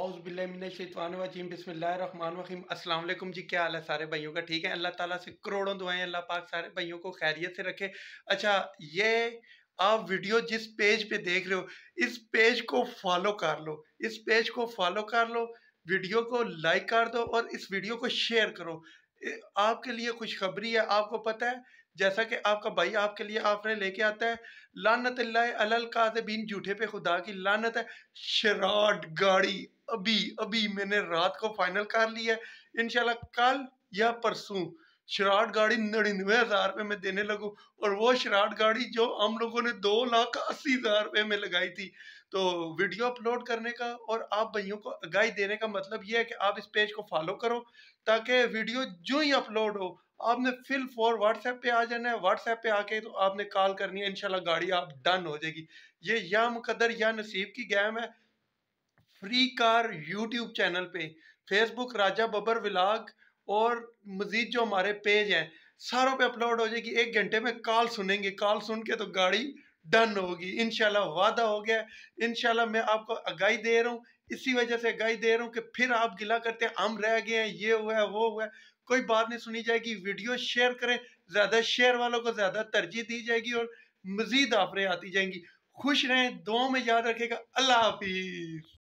औज़बिल्लिमिनशानवाजीम बसमीम अल्लाम जी क्या हाल है सारे भाइयों का ठीक है अल्लाह ताला से करोड़ों दुआएं अल्लाह पाक सारे भाइयों को खैरियत से रखे अच्छा ये आप वीडियो जिस पेज पे देख रहे हो इस पेज को फॉलो कर लो इस पेज को फॉलो कर लो वीडियो को लाइक कर दो और इस वीडियो को शेयर करो आपके लिए खुशखबरी है आपको पता है जैसा कि आपका भाई आपके लिए आफरे लेके आता है लानत का बीन जूठे पे खुदा की लानत है शराट गाड़ी अभी अभी मैंने रात को फाइनल कर लिया है इनशाला कल या परसों शराट गाड़ी नड़िनवे हज़ार रुपये में देने लगूँ और वो शराट गाड़ी जो हम लोगों ने दो लाख अस्सी हज़ार रुपये में लगाई थी तो वीडियो अपलोड करने का और आप भैयों को आगाही देने का मतलब ये है कि आप इस पेज को फॉलो करो ताकि वीडियो जो ही अपलोड हो आपने फिल फॉर व्हाट्सएप पे आ जाना है व्हाट्सएप पे आके तो आपने कॉल करनी है इनशाला गाड़ी आप डन हो जाएगी ये या मुकदर या नसीब की गैम है फ्री कार यूट्यूब चैनल पे फेसबुक राजा बबर विलाग और मज़ीद जो हमारे पेज हैं सारों पे अपलोड हो जाएगी एक घंटे में कॉल सुनेंगे कॉल सुन के तो गाड़ी डन होगी इनशाला वादा हो गया इनशाला मैं आपको आगाही दे रहा हूँ इसी वजह से आगाही दे रहा हूँ कि फिर आप गिला करते हैं हम रह गए हैं ये हुआ है वो हुआ है कोई बात नहीं सुनी जाएगी वीडियो शेयर करें ज़्यादा शेयर वालों को ज़्यादा तरजीह दी जाएगी और मज़ीद आफरें आती जाएंगी खुश रहें दो में याद रखेगा अल्लाह हाफिज़